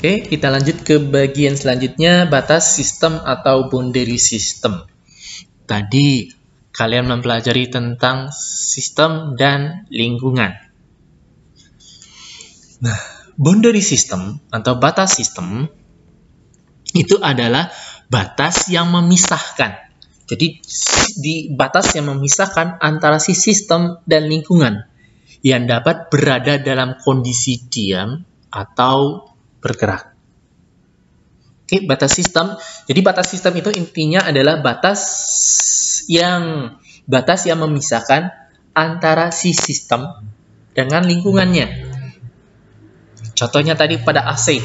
Oke, kita lanjut ke bagian selanjutnya, batas sistem atau boundary system. Tadi kalian mempelajari tentang sistem dan lingkungan. Nah, boundary system atau batas sistem itu adalah batas yang memisahkan. Jadi di batas yang memisahkan antara si sistem dan lingkungan yang dapat berada dalam kondisi diam atau bergerak. Oke, batas sistem. Jadi batas sistem itu intinya adalah batas yang batas yang memisahkan antara si sistem dengan lingkungannya. Contohnya tadi pada AC.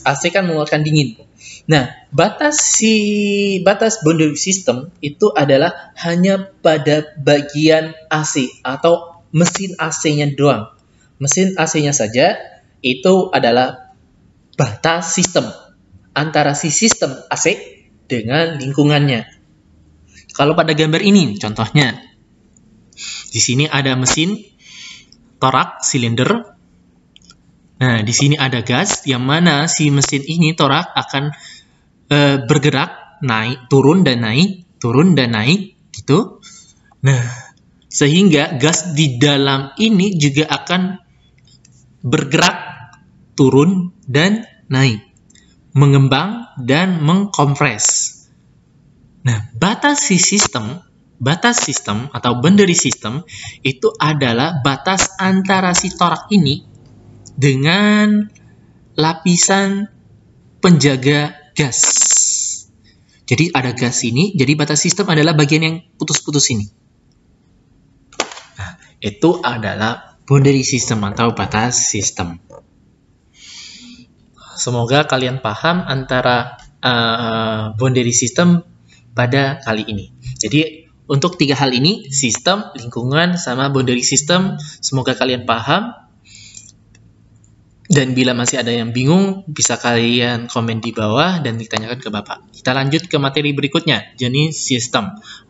AC kan mengeluarkan dingin. Nah, batas si batas boundary system itu adalah hanya pada bagian AC atau mesin AC-nya doang. Mesin AC-nya saja itu adalah batas sistem antara si sistem AC dengan lingkungannya. Kalau pada gambar ini contohnya di sini ada mesin torak silinder. Nah, di sini ada gas yang mana si mesin ini torak akan e, bergerak naik, turun dan naik, turun dan naik gitu. Nah, sehingga gas di dalam ini juga akan bergerak turun dan naik, mengembang dan mengkompres. Nah, batasi sistem, batas sistem atau boundary sistem itu adalah batas antara si torak ini dengan lapisan penjaga gas. Jadi ada gas ini, jadi batas sistem adalah bagian yang putus-putus ini. Nah, itu adalah boundary system atau batas sistem semoga kalian paham antara uh, boundary system pada kali ini. Jadi untuk tiga hal ini, sistem, lingkungan, sama boundary system, semoga kalian paham. Dan bila masih ada yang bingung, bisa kalian komen di bawah dan ditanyakan ke Bapak. Kita lanjut ke materi berikutnya, jenis sistem.